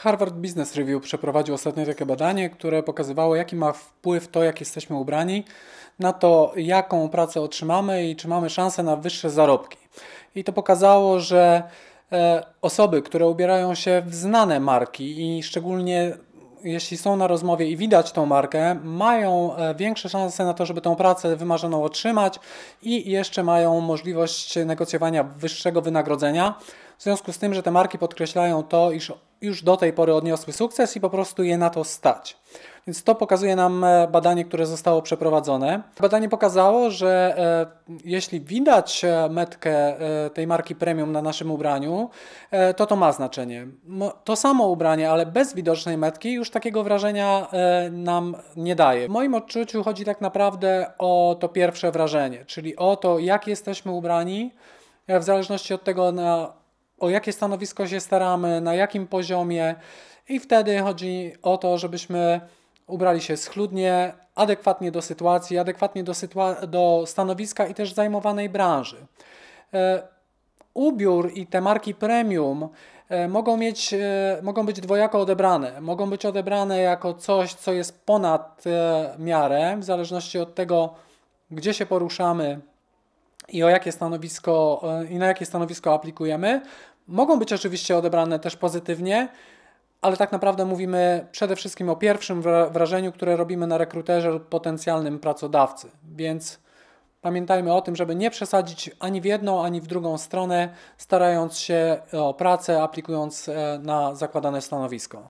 Harvard Business Review przeprowadził ostatnio takie badanie, które pokazywało, jaki ma wpływ to, jak jesteśmy ubrani, na to, jaką pracę otrzymamy i czy mamy szansę na wyższe zarobki. I to pokazało, że e, osoby, które ubierają się w znane marki i szczególnie jeśli są na rozmowie i widać tą markę, mają e, większe szanse na to, żeby tą pracę wymarzoną otrzymać i jeszcze mają możliwość negocjowania wyższego wynagrodzenia. W związku z tym, że te marki podkreślają to, iż już do tej pory odniosły sukces i po prostu je na to stać. Więc to pokazuje nam e, badanie, które zostało przeprowadzone. Badanie pokazało, że e, jeśli widać e, metkę tej marki premium na naszym ubraniu, to to ma znaczenie. To samo ubranie, ale bez widocznej metki już takiego wrażenia nam nie daje. W moim odczuciu chodzi tak naprawdę o to pierwsze wrażenie, czyli o to, jak jesteśmy ubrani, w zależności od tego, na o jakie stanowisko się staramy, na jakim poziomie, i wtedy chodzi o to, żebyśmy ubrali się schludnie, adekwatnie do sytuacji, adekwatnie do, sytua- do stanowiska i też zajmowanej branży. E, ubiór i te marki premium e, mogą, mieć, e, mogą być dwojako odebrane. Mogą być odebrane jako coś, co jest ponad miarę, w zależności od tego, gdzie się poruszamy, i o jakie stanowisko e, i na jakie stanowisko aplikujemy, mogą być oczywiście odebrane też pozytywnie, ale tak naprawdę mówimy przede wszystkim o pierwszym wrażeniu, które robimy na rekruterze lub potencjalnym pracodawcy. Więc pamiętajmy o tym, żeby nie przesadzić ani w jedną, ani w drugą stronę, starając się o pracę, aplikując e, na zakładane stanowisko.